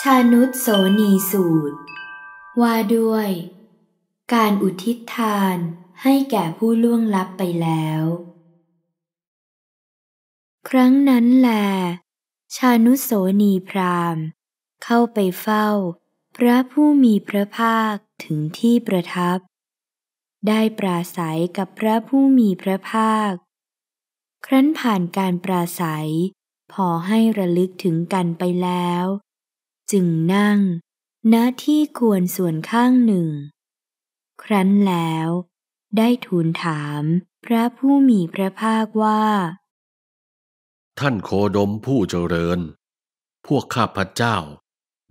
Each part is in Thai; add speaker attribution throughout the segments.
Speaker 1: ชานุสโสนีสูตร ว่าด้วย การอุทิศทานให้แก่ผู้ล่วงลับไปแล้ว ครั้งนั้นแล ชานุโสนีพราหม์เข้าไปเฝ้า พระผู้มีพระภาคถึงที่ประทับ ได้ปราศัยกับพระผู้มีพระภาค ครั้นผ่านการปราศัยพอให้ระลึกถึงกันไปแล้วจึงนั่งณที่ควรส่วนข้างหนึ่ง ครั้นแล้ว ได้ทูลถามพระผู้มีพระภาคว่า ท่านโคดมผู้เจริญ พวกข้าพเจ้า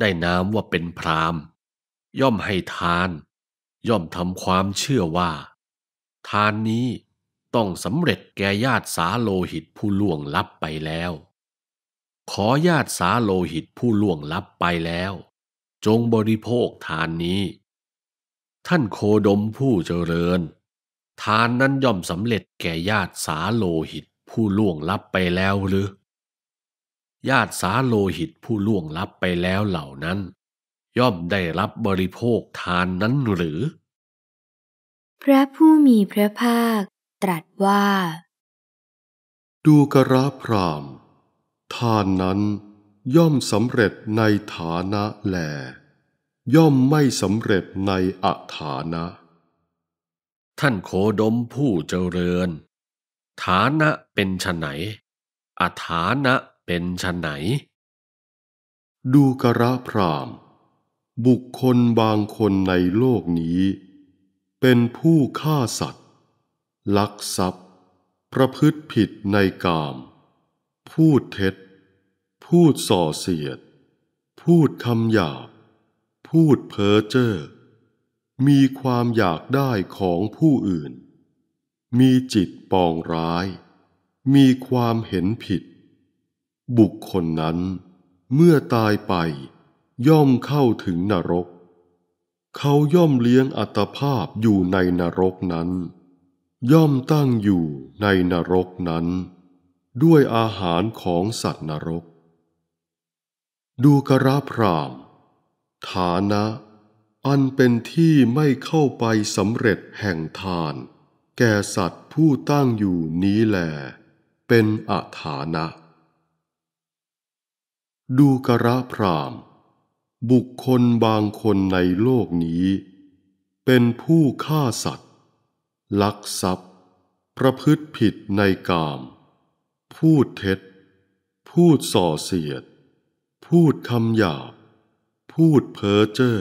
Speaker 1: ได้นามว่าเป็นพรามย่อมให้ทาน ย่อมทำความเชื่อว่า ทานนี้ต้องสำเร็จแก่ญาติสาโลหิตผู้ล่วงลับไปแล้วขอญาติสาโลหิตผู้ล่วงลับไปแล้ว จงบริโภคทานนี้ ท่านโคดมผู้เจริญ ทานนั้นย่อมสำเร็จแก่ญาติสาโลหิตผู้ล่วงลับไปแล้วหรือ ญาติสาโลหิตผู้ล่วงลับไปแล้วเหล่านั้นย่อมได้รับบริโภคทานนั้นหรือ พระผู้มีพระภาคตรัสว่า
Speaker 2: ดูกระพรอมทานนั้นย่อมสำเร็จในฐานะแล ย่อมไม่สำเร็จในอัฐานะ ท่านโคดมผู้เจริญ ฐานะเป็นชไ
Speaker 1: หนอัฐานะเป็นชไหน
Speaker 2: ดูกระพรามบุคคลบางคนในโลกนี้ เป็นผู้ฆ่าสัตว์ ลักทรัพย์ ประพฤติผิดในกามพูดเท็จ พูดส่อเสียด พูดคำหยาบ พูดเพ้อเจ้อ มีความอยากได้ของผู้อื่น มีจิตปองร้าย มีความเห็นผิด บุคคลนั้น เมื่อตายไป ย่อมเข้าถึงนรก เขาย่อมเลี้ยงอัตภาพอยู่ในนรกนั้น ย่อมตั้งอยู่ในนรกนั้นด้วยอาหารของสัตว์นรก ดูกระพราม ฐานะ อันเป็นที่ไม่เข้าไปสำเร็จแห่งทาน แก่สัตว์ผู้ตั้งอยู่นี้แหลเป็นอาฐานะ ดูกระพราม บุคคลบางคนในโลกนี้ เป็นผู้ฆ่าสัตว์ ลักทรัพย์ ประพฤติผิดในกามพูดเท็จ พูดส่อเสียด พูดคำหยาบ พูดเพ้อเจ้อ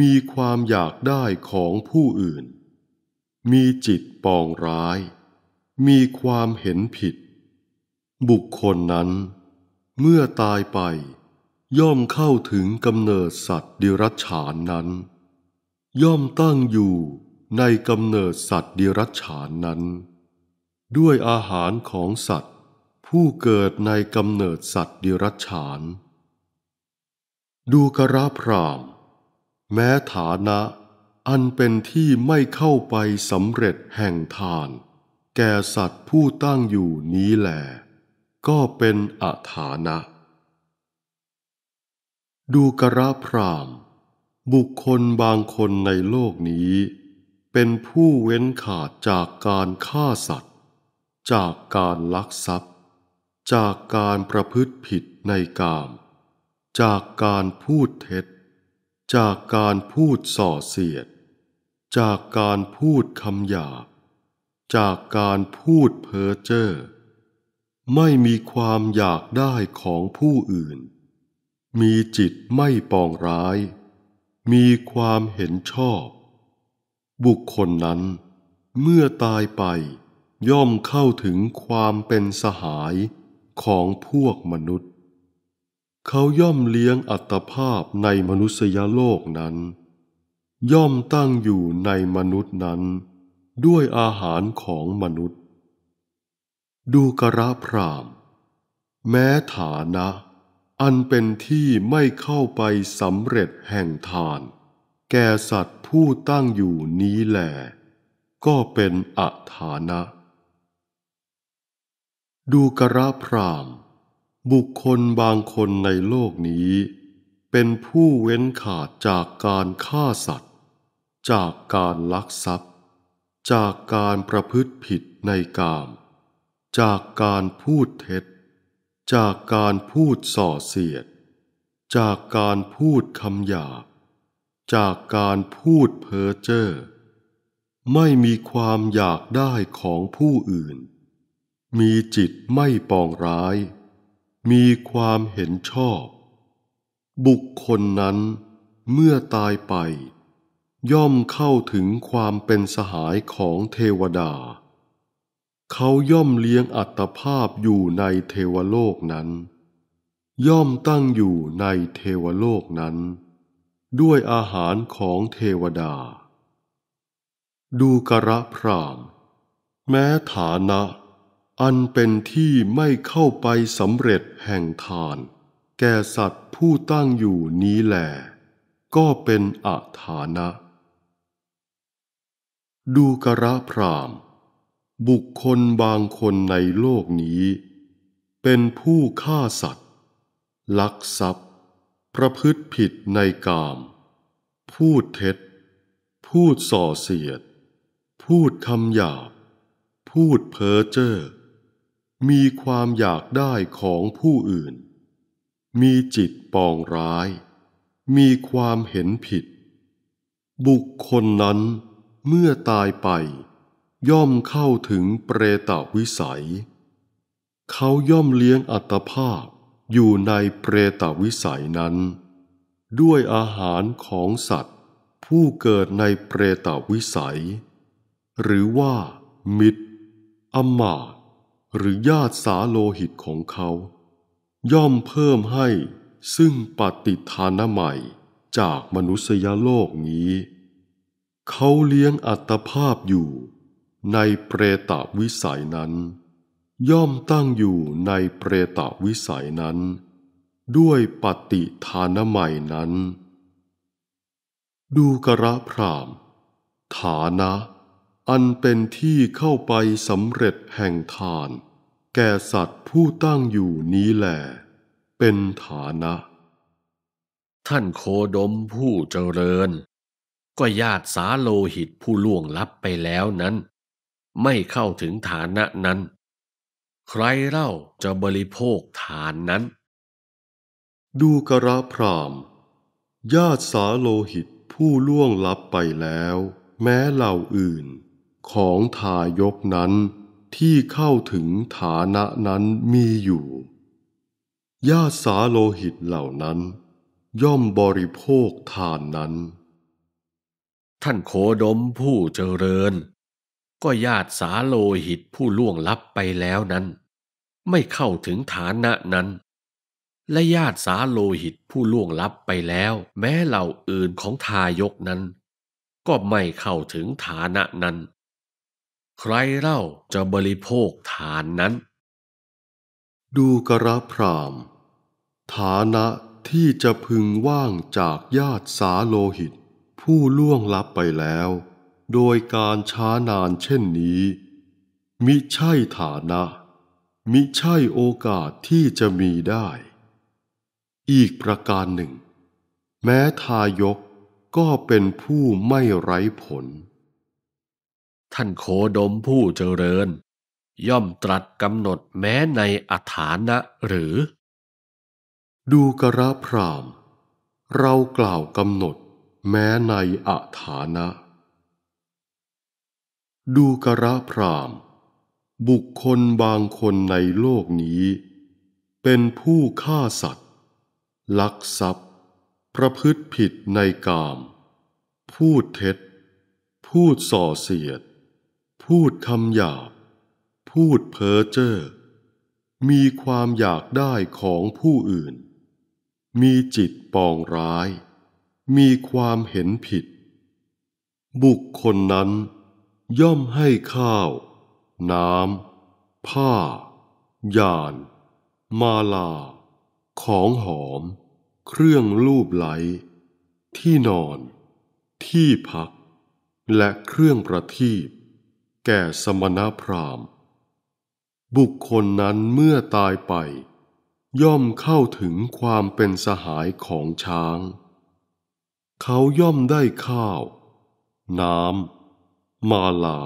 Speaker 2: มีความอยากได้ของผู้อื่น มีจิตปองร้าย มีความเห็นผิด บุคคลนั้นเมื่อตายไปย่อมเข้าถึงกำเนิดสัตว์ดิรัจฉานนั้น ย่อมตั้งอยู่ในกำเนิดสัตว์ดิรัจฉานนั้นด้วยอาหารของสัตว์ ผู้เกิดในกำเนิดสัตว์ดิรัจฉาน ดูกระพราม แม้ฐานะ อันเป็นที่ไม่เข้าไปสำเร็จแห่งทาน แก่สัตว์ผู้ตั้งอยู่นี้แหลก็เป็นอาฐานะ ดูกระพราม บุคคลบางคนในโลกนี้ เป็นผู้เว้นขาดจากการฆ่าสัตวจากการลักทรัพย์ จากการประพฤติผิดในกามจากการพูดเท็จ จากการพูดส่อเสียด จากการพูดคำหยาบจากการพูดเพ้อเจ้อไม่มีความอยากได้ของผู้อื่น มีจิตไม่ปองร้าย มีความเห็นชอบ บุคคลนั้น เมื่อตายไปย่อมเข้าถึงความเป็นสหายของพวกมนุษย์ เขาย่อมเลี้ยงอัตภาพในมนุษยโลกนั้น ย่อมตั้งอยู่ในมนุษย์นั้น ด้วยอาหารของมนุษย์ ดูกระพราม แม้ฐานะ อันเป็นที่ไม่เข้าไปสำเร็จแห่งทาน แก่สัตว์ผู้ตั้งอยู่นี้แหลก็เป็นอัฐานะดูกระพรามบุคคลบางคนในโลกนี้ เป็นผู้เว้นขาดจากการฆ่าสัตว์ จากการลักทรัพย์ จากการประพฤติผิดในกาม จากการพูดเท็จ จากการพูดส่อเสียด จากการพูดคำหยาบจากการพูดเพ้อเจ้อไม่มีความอยากได้ของผู้อื่นมีจิตไม่ปองร้าย มีความเห็นชอบ บุคคลนั้นเมื่อตายไป ย่อมเข้าถึงความเป็นสหายของเทวดา เขาย่อมเลี้ยงอัตภาพอยู่ในเทวโลกนั้น ย่อมตั้งอยู่ในเทวโลกนั้น ด้วยอาหารของเทวดา ดูกระพราม แม้ฐานะอันเป็นที่ไม่เข้าไปสำเร็จแห่งทาน แก่สัตว์ผู้ตั้งอยู่นี้แหลก็เป็นอาฐานะ ดูกระพราม บุคคลบางคนในโลกนี้ เป็นผู้ฆ่าสัตว์ ลักทรัพย์ ประพฤติผิดในกาม พูดเท็จ พูดส่อเสียด พูดคำหยาบ พูดเพ้อเจ้อมีความอยากได้ของผู้อื่น มีจิตปองร้าย มีความเห็นผิด บุคคลนั้นเมื่อตายไป ย่อมเข้าถึงเปรตวิสัย เขาย่อมเลี้ยงอัตภาพอยู่ในเปรตวิสัยนั้น ด้วยอาหารของสัตว์ ผู้เกิดในเปรตวิสัย หรือว่า มิตรอมาตหรือญาติสาโลหิตของเขา ย่อมเพิ่มให้ซึ่งปฏิทานใหม่จากมนุษยโลกนี้ เขาเลี้ยงอัตภาพอยู่ ในเปรตวิสัยนั้น ย่อมตั้งอยู่ในเปรตวิสัยนั้น ด้วยปฏิทานใหม่นั้น ดูกระพรามฐานะอันเป็นที่เข้าไปสำเร็จแห่งทาน แก่สัตว์ผู้ตั้งอยู่นี้แหลเป็นฐานะ ท่านโคดมผู้เจริญ ก็ญาติสาโลหิตผ
Speaker 1: ู้ล่วงลับไปแล้วนั้น ไม่เข้าถึงฐานะนั้น ใค
Speaker 2: รเล่าจะบริโภคฐานนั้น ดูกระพรามญาติสาโลหิตผู้ล่วงลับไปแล้ว แม้เหล่าอื่นของทายกนั้นที่เข้าถึงฐานะนั้นมีอยู่ ญาติสาโลหิตเหล่านั้นย่อมบริโภคทานนั้น ท่านโคดมผ
Speaker 1: ู้เจริญ ก็ญาติสาโลหิตผู้ล่วงลับไปแล้วนั้น ไม่เข้าถึงฐานะนั้น และญาติสาโลหิตผู้ล่วงลับไปแล้วแม้เหล่าอื่นของทายกนั้น ก็ไม่เข้าถึงฐานะนั้น
Speaker 2: ใครเล่าจะบริโภคฐานนั้น ดูกระพรามฐานะที่จะพึงว่างจากญาติสาโลหิต ผู้ล่วงลับไปแล้ว โดยการช้านานเช่นนี้ มิใช่ฐานะ มิใช่โอกาสที่จะมีได้ อีกประการหนึ่ง แม้ทายกก็เป็นผู้ไม่ไร้ผลท่านโคดมผู้เจริญ ย่อมตรัสกำหนดแม้ในอัฐานะหรือ ดูกระพรามเรากล่าวกำหนดแม้ในอัฐานะ ดูกระพรามบุคคลบางคนในโลกนี้ เป็นผู้ฆ่าสัตว์ ลักทรัพย์ ประพฤติผิดในกาม พูดเท็จ พูดส่อเสียดพูดคำหยาบ พูดเพ้อเจ้อ มีความอยากได้ของผู้อื่น มีจิตปองร้าย มีความเห็นผิด บุคคลนั้นย่อมให้ข้าว น้ำ ผ้า ยาน มาลา ของหอม เครื่องลูบไหล ที่นอน ที่พัก และเครื่องประทีปแก่สมณพราหมณ์บุคคลนั้นเมื่อตายไป ย่อมเข้าถึงความเป็นสหายของช้าง เขาย่อมได้ข้าว น้ำ มาลา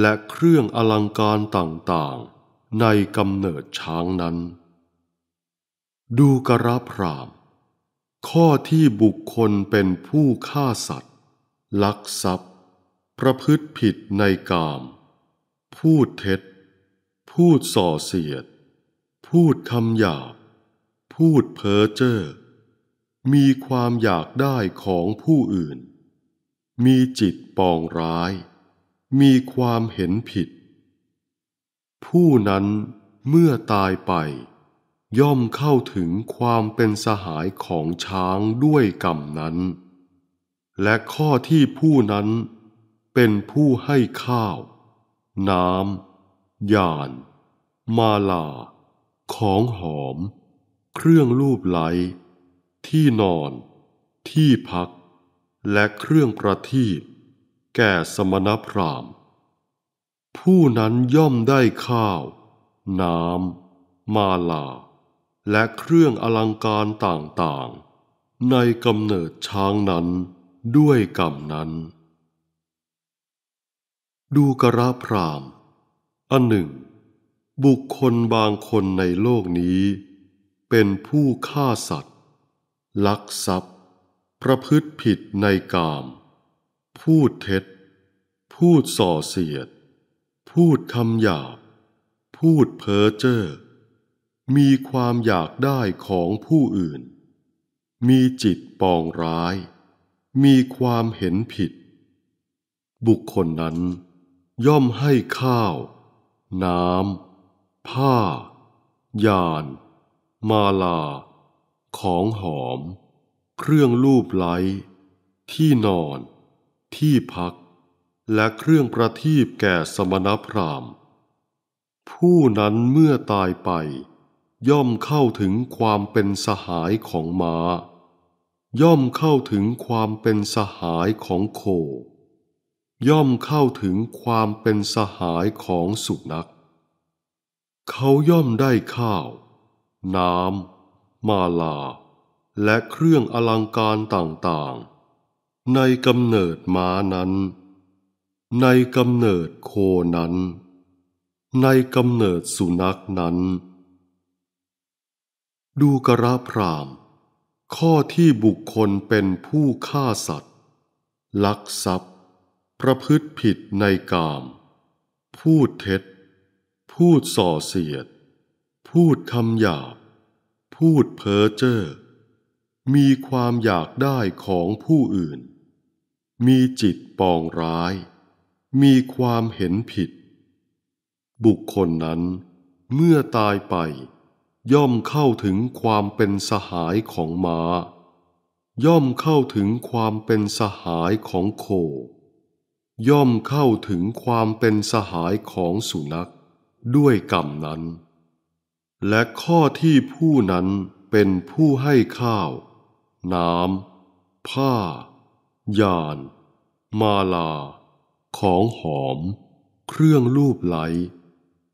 Speaker 2: และเครื่องอลังการต่างๆ ในกำเนิดช้างนั้น ดูกระพราม ข้อที่บุคคลเป็นผู้ฆ่าสัตว์ ลักทรัพย์ประพฤติผิดในกาม พูดเท็จ พูดส่อเสียด พูดคำหยาบ พูดเพ้อเจ้อ มีความอยากได้ของผู้อื่น มีจิตปองร้าย มีความเห็นผิด ผู้นั้นเมื่อตายไป ย่อมเข้าถึงความเป็นสหายของช้างด้วยกรรมนั้น และข้อที่ผู้นั้นเป็นผู้ให้ข้าว น้ำ ยาน มาลา ของหอม เครื่องลูบไหล ที่นอน ที่พัก และเครื่องประทีปแก่สมณพราหมณ์ ผู้นั้นย่อมได้ข้าว น้ำ มาลา และเครื่องอลังการต่างๆ ในกำเนิดช้างนั้นด้วยกรรมนั้นดูกระพราม อันหนึ่ง บุคคลบางคนในโลกนี้ เป็นผู้ฆ่าสัตว์ ลักทรัพย์ ประพฤติผิดในกาม พูดเท็จ พูดส่อเสียด พูดคำหยาบ พูดเพ้อเจ้อ มีความอยากได้ของผู้อื่น มีจิตปองร้าย มีความเห็นผิด บุคคลนั้นย่อมให้ข้าว น้ำ ผ้า ยาน มาลา ของหอม เครื่องลูบไล้ที่นอน ที่พัก และเครื่องประทีปแก่สมณพราหมณ์ผู้นั้นเมื่อตายไปย่อมเข้าถึงความเป็นสหายของมา้า ย่อมเข้าถึงความเป็นสหายของโคย่อมเข้าถึงความเป็นสหายของสุนัขเขาย่อมได้ข้าว น้ำ มาลา และเครื่องอลังการต่างๆ ในกำเนิดม้านั้น ในกำเนิดโคนั้น ในกำเนิดสุนัขนั้น ดูกระพราม ข้อที่บุคคลเป็นผู้ฆ่าสัตว์ ลักทรัพยประพฤติผิดในกาม พูดเท็จ พูดส่อเสียด พูดคำหยาบ พูดเพ้อเจ้อ มีความอยากได้ของผู้อื่น มีจิตปองร้าย มีความเห็นผิด บุคคลนั้น เมื่อตายไป ย่อมเข้าถึงความเป็นสหายของมา้า ย่อมเข้าถึงความเป็นสหายของโคย่อมเข้าถึงความเป็นสหายของสุนัขด้วยกรรมนั้น และข้อที่ผู้นั้นเป็นผู้ให้ข้าว น้ำ ผ้า ยานมาลา ของหอม เครื่องลูบไหล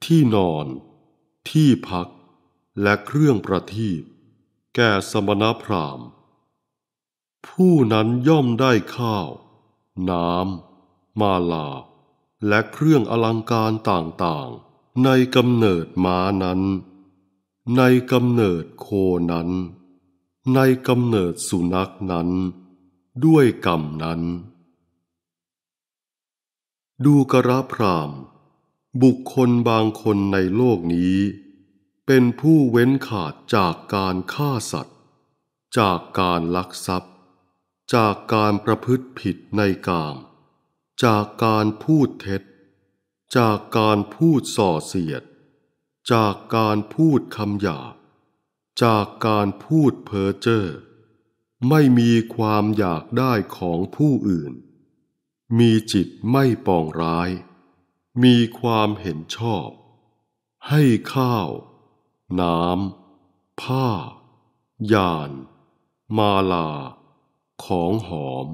Speaker 2: ที่นอน ที่พัก และเครื่องประทีปแก่สมณพราหมณ์ผู้นั้นย่อมได้ข้าว น้ำมาลาและเครื่องอลังการต่างๆ ในกำเนิดม้านั้น ในกำเนิดโคนั้น ในกำเนิดสุนัขนั้น ด้วยกรรมนั้น ดูกระพรามบุคคลบางคนในโลกนี้ เป็นผู้เว้นขาดจากการฆ่าสัตว์ จากการลักทรัพย์ จากการประพฤติผิดในกามจากการพูดเท็จ จากการพูดส่อเสียด จากการพูดคำหยาบ จากการพูดเพ้อเจ้อ ไม่มีความอยากได้ของผู้อื่น มีจิตไม่ปองร้าย มีความเห็นชอบ ให้ข้าว น้ำ ผ้า ยาน มาลา ของหอม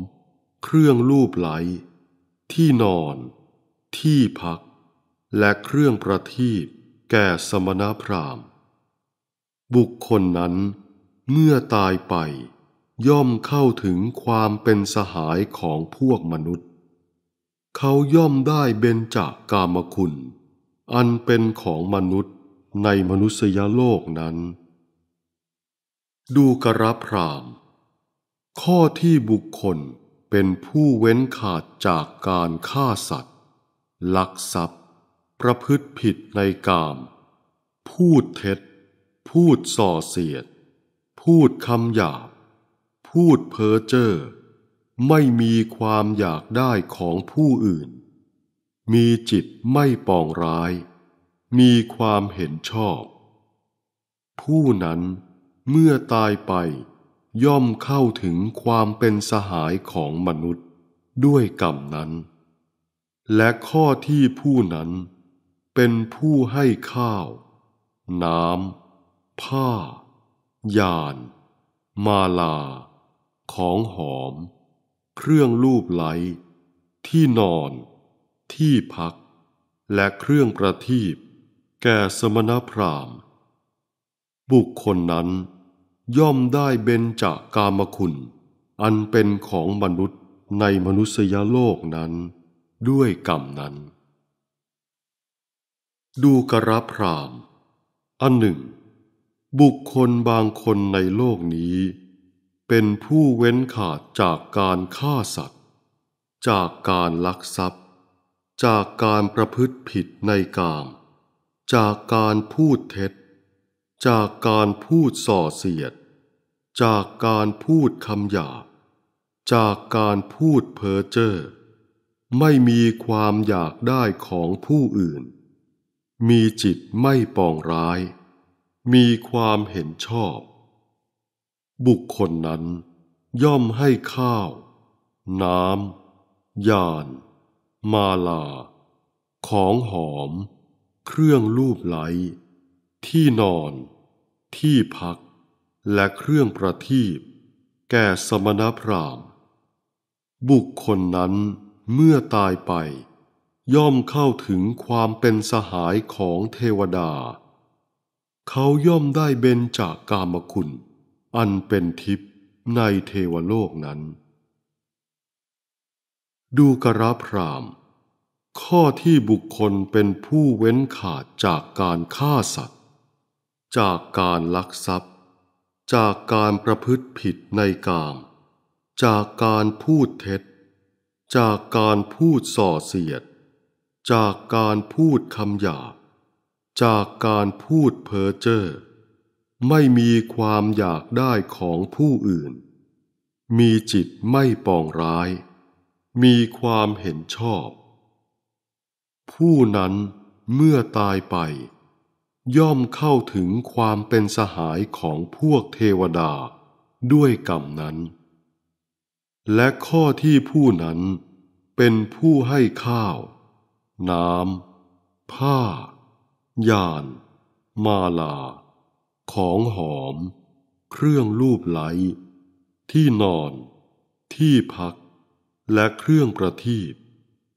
Speaker 2: เครื่องลูบไหลที่นอน ที่พัก และเครื่องประทีปแก่สมณพราหมณ์บุคคลนั้นเมื่อตายไปย่อมเข้าถึงความเป็นสหายของพวกมนุษย์ เขาย่อมได้เบญจากกามคุณ อันเป็นของมนุษย์ในมนุษยโลกนั้น ดูกระพรามข้อที่บุคคลเป็นผู้เว้นขาดจากการฆ่าสัตว์ลักทรัพย์ ประพฤติผิดในกาม พูดเท็จ พูดส่อเสียด พูดคำหยาบ พูดเพ้อเจ้อ ไม่มีความอยากได้ของผู้อื่น มีจิตไม่ปองร้าย มีความเห็นชอบ ผู้นั้นเมื่อตายไปย่อมเข้าถึงความเป็นสหายของมนุษย์ด้วยกรรมนั้น และข้อที่ผู้นั้น เป็นผู้ให้ข้าว น้ำ ผ้า ยาน มาลา ของหอม เครื่องลูบไหล ที่นอน ที่พัก และเครื่องประทีปแก่สมณพราหมณ์บุคคลนั้นย่อมได้เบญจากกามคุณ อันเป็นของมนุษย์ในมนุษยโลกนั้นด้วยกรรมนั้น ดูกระพรามอันหนึ่งบุคคลบางคนในโลกนี้ เป็นผู้เว้นขาดจากการฆ่าสัตว์ จากการลักทรัพย์ จากการประพฤติผิดในกาม จากการพูดเท็จจากการพูดส่อเสียด จากการพูดคำหยาบ จากการพูดเพ้อเจ้อ ไม่มีความอยากได้ของผู้อื่น มีจิตไม่ปองร้าย มีความเห็นชอบ บุคคลนั้นย่อมให้ข้าว น้ำยาน มาลา ของหอม เครื่องลูบไหล ที่นอนที่พักและเครื่องประทีปแก่สมณพราหมณ์บุคคลนั้นเมื่อตายไป ย่อมเข้าถึงความเป็นสหายของเทวดา เขาย่อมได้เบญจากกามคุณอันเป็นทิพย์ในเทวโลกนั้น ดูกระพรามข้อที่บุคคลเป็นผู้เว้นขาดจากการฆ่าสัตว์จากการลักทรัพย์ จากการประพฤติผิดในกาม จากการพูดเท็จ จากการพูดส่อเสียด จากการพูดคำหยาบจากการพูดเพ้อเจ้อไม่มีความอยากได้ของผู้อื่น มีจิตไม่ปองร้าย มีความเห็นชอบ ผู้นั้นเมื่อตายไปย่อมเข้าถึงความเป็นสหายของพวกเทวดาด้วยกรรมนั้น และข้อที่ผู้นั้นเป็นผู้ให้ข้าว น้ำ ผ้ายาน มาลา ของหอม เครื่องรูปไหลที่นอน ที่พัก และเครื่องประทีป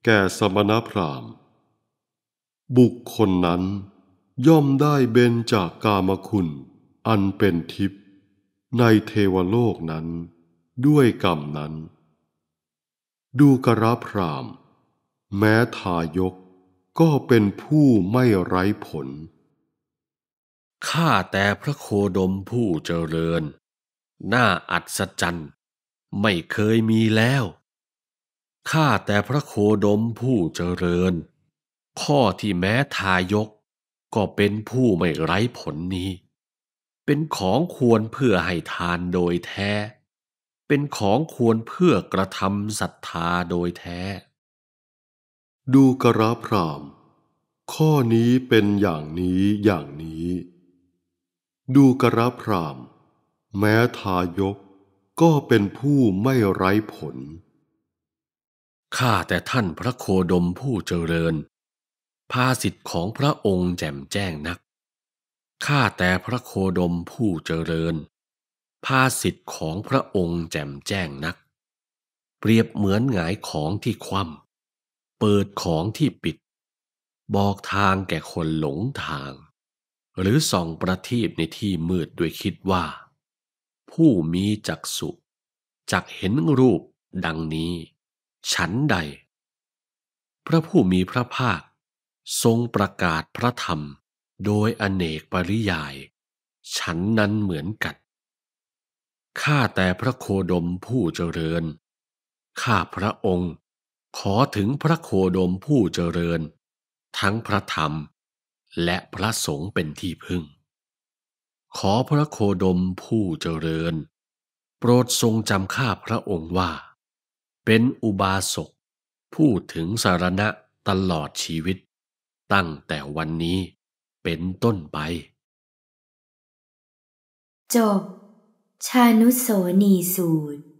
Speaker 2: แก่สมณพราหมณ์บุคคลนั้นย่อมได้เบญจากกามคุณอันเป็นทิพย์ในเทวโลกนั้น ด้วยกรรมนั้น ดูกระพราม แม้ทายกก็เป็นผู้ไม่ไร้ผล ข้าแต่พระโคดมผู้เจริญน่าอัศ
Speaker 1: จรรย์ไม่เคยมีแล้ว ข้าแต่พระโคดมผู้เจริญ ข้อที่แม้ทายกก็เป็นผู้ไม่ไร้ผลนี้ เป็นของควรเพื่อให้ทานโดยแท้ เป็นของควรเพื่อกระทำศรัทธาโดยแท้
Speaker 2: ดูกระพรามข้อนี้เป็นอย่างนี้อย่างนี้ ดูกระพรามแม้ทายก ก็เป็นผู้ไม่ไร้ผล ข้าแต่ท่านพระโ
Speaker 1: คดมผู้เจริญภาสิทธิ์ของพระองค์แจ่มแจ้งนัก ข้าแต่พระโคดมผู้เจริญ ภาสิทธิ์ของพระองค์แจ่มแจ้งนัก เปรียบเหมือนหงายของที่คว่ำเปิดของที่ปิด บอกทางแก่คนหลงทาง หรือส่องประทีปในที่มืดด้วยคิดว่า ผู้มีจักสุจักเห็นรูปดังนี้ ฉันใด พระผู้มีพระภาคทรงประกาศพระธรรมโดยอเนกปริยาย ฉันนั้นเหมือนกัน ข้าแต่พระโคดมผู้เจริญ ข้าพระองค์ขอถึงพระโคดมผู้เจริญ ทั้งพระธรรม และพระสงฆ์เป็นที่พึ่ง ขอพระโคดมผู้เจริญ โปรดทรงจำข้าพระองค์ว่า เป็นอุบาสกผู้ถึงสารณะตลอดชีวิตตั้งแต่วันนี้เป็นต้นไป
Speaker 2: จบ ชานุโสนีสูตร